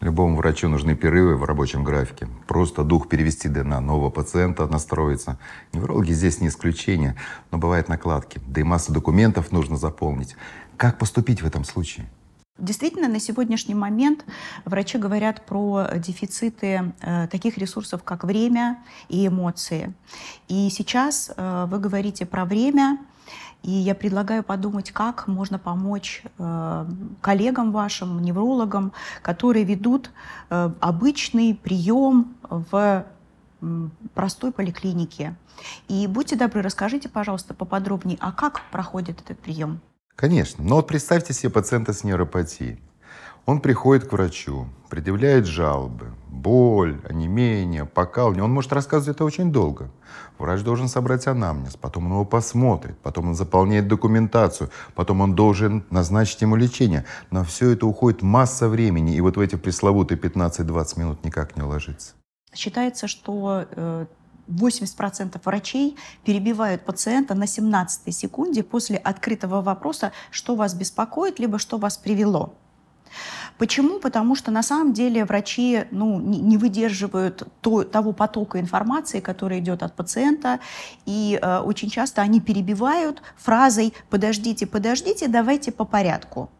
Любому врачу нужны перерывы в рабочем графике. Просто дух перевести да на нового пациента настроиться. Неврологи здесь не исключение, но бывают накладки. Да и масса документов нужно заполнить. Как поступить в этом случае? Действительно, на сегодняшний момент врачи говорят про дефициты э, таких ресурсов, как время и эмоции. И сейчас э, вы говорите про время, и я предлагаю подумать, как можно помочь э, коллегам вашим, неврологам, которые ведут э, обычный прием в простой поликлинике. И будьте добры, расскажите, пожалуйста, поподробнее, а как проходит этот прием? Конечно. Но ну вот представьте себе пациента с нейропатией. Он приходит к врачу, предъявляет жалобы, боль, онемение, покалывание. Он может рассказывать это очень долго. Врач должен собрать анамнез, потом он его посмотрит, потом он заполняет документацию, потом он должен назначить ему лечение. На все это уходит масса времени, и вот в эти пресловутые 15-20 минут никак не ложится. Считается, что 80% э, врачей перебивают пациента на 17 секунде после открытого вопроса, что вас беспокоит, либо что вас привело. Почему? Потому что на самом деле врачи ну, не выдерживают то, того потока информации, который идет от пациента, и э, очень часто они перебивают фразой «подождите, подождите, давайте по порядку».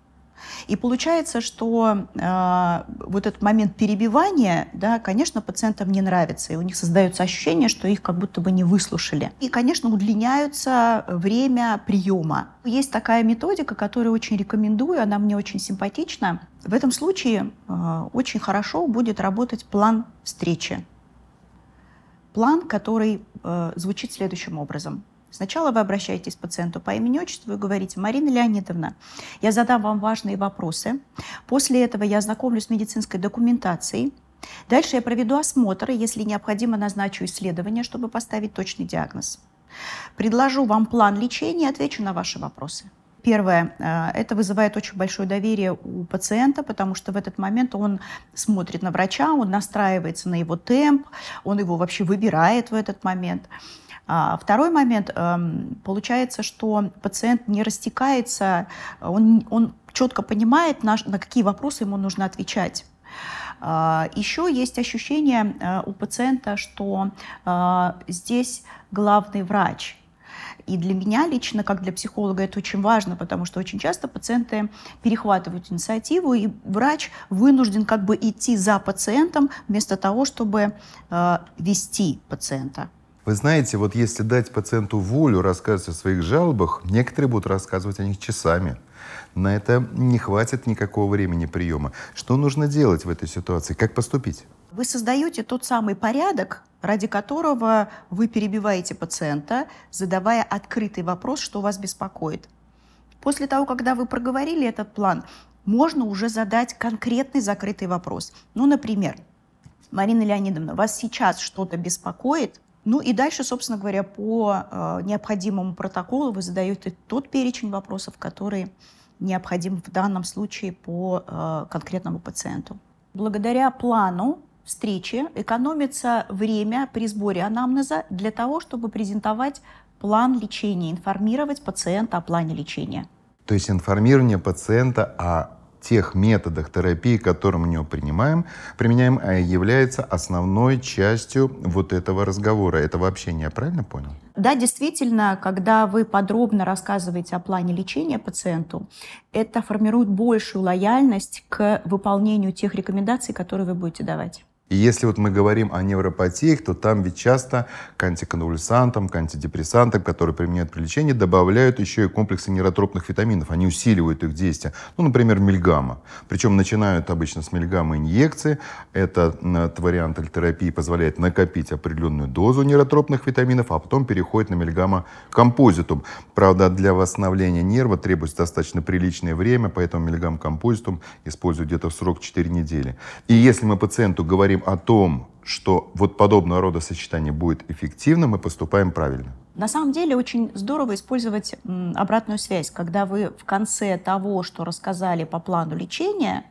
И получается, что э, вот этот момент перебивания, да, конечно, пациентам не нравится, и у них создается ощущение, что их как будто бы не выслушали. И, конечно, удлиняются время приема. Есть такая методика, которую очень рекомендую, она мне очень симпатична. В этом случае э, очень хорошо будет работать план встречи. План, который э, звучит следующим образом – Сначала вы обращаетесь к пациенту по имени-отчеству и говорите, Марина Леонидовна, я задам вам важные вопросы. После этого я ознакомлюсь с медицинской документацией. Дальше я проведу осмотр, и, если необходимо, назначу исследование, чтобы поставить точный диагноз. Предложу вам план лечения и отвечу на ваши вопросы. Первое, э, это вызывает очень большое доверие у пациента, потому что в этот момент он смотрит на врача, он настраивается на его темп, он его вообще выбирает в этот момент. А второй момент. Эм, получается, что пациент не растекается, он, он четко понимает, на, на какие вопросы ему нужно отвечать. А, еще есть ощущение э, у пациента, что э, здесь главный врач. И для меня лично, как для психолога, это очень важно, потому что очень часто пациенты перехватывают инициативу, и врач вынужден как бы идти за пациентом вместо того, чтобы э, вести пациента. Вы знаете, вот если дать пациенту волю рассказывать о своих жалобах, некоторые будут рассказывать о них часами. На это не хватит никакого времени приема. Что нужно делать в этой ситуации? Как поступить? Вы создаете тот самый порядок, ради которого вы перебиваете пациента, задавая открытый вопрос, что вас беспокоит. После того, когда вы проговорили этот план, можно уже задать конкретный закрытый вопрос. Ну, например, Марина Леонидовна, вас сейчас что-то беспокоит? Ну и дальше, собственно говоря, по э, необходимому протоколу вы задаете тот перечень вопросов, которые необходим в данном случае по э, конкретному пациенту. Благодаря плану встречи экономится время при сборе анамнеза для того, чтобы презентовать план лечения, информировать пациента о плане лечения. То есть информирование пациента о тех методах терапии, которые мы принимаем, применяем, а является основной частью вот этого разговора, этого общения. Я правильно понял? Да, действительно, когда вы подробно рассказываете о плане лечения пациенту, это формирует большую лояльность к выполнению тех рекомендаций, которые вы будете давать. И если вот мы говорим о невропатиях, то там ведь часто к антиконвульсантам, к антидепрессантам, которые применяют при лечении, добавляют еще и комплексы нейротропных витаминов. Они усиливают их действие. Ну, например, мельгама. Причем начинают обычно с мельгама инъекции. Этот вариант терапии позволяет накопить определенную дозу нейротропных витаминов, а потом переходит на мельгама композитум. Правда, для восстановления нерва требуется достаточно приличное время, поэтому мельгам композитум используют где-то в срок 4 недели. И если мы пациенту говорим говорим о том, что вот подобного рода сочетание будет эффективно, мы поступаем правильно. На самом деле очень здорово использовать обратную связь, когда вы в конце того, что рассказали по плану лечения,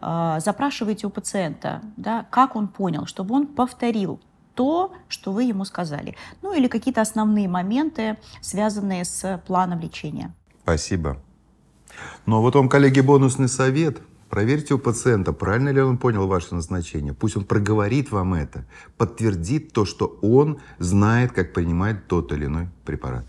э, запрашиваете у пациента, да, как он понял, чтобы он повторил то, что вы ему сказали. Ну или какие-то основные моменты, связанные с планом лечения. Спасибо. Ну а вот вам, коллеги, бонусный совет – Проверьте у пациента, правильно ли он понял ваше назначение. Пусть он проговорит вам это, подтвердит то, что он знает, как принимает тот или иной препарат.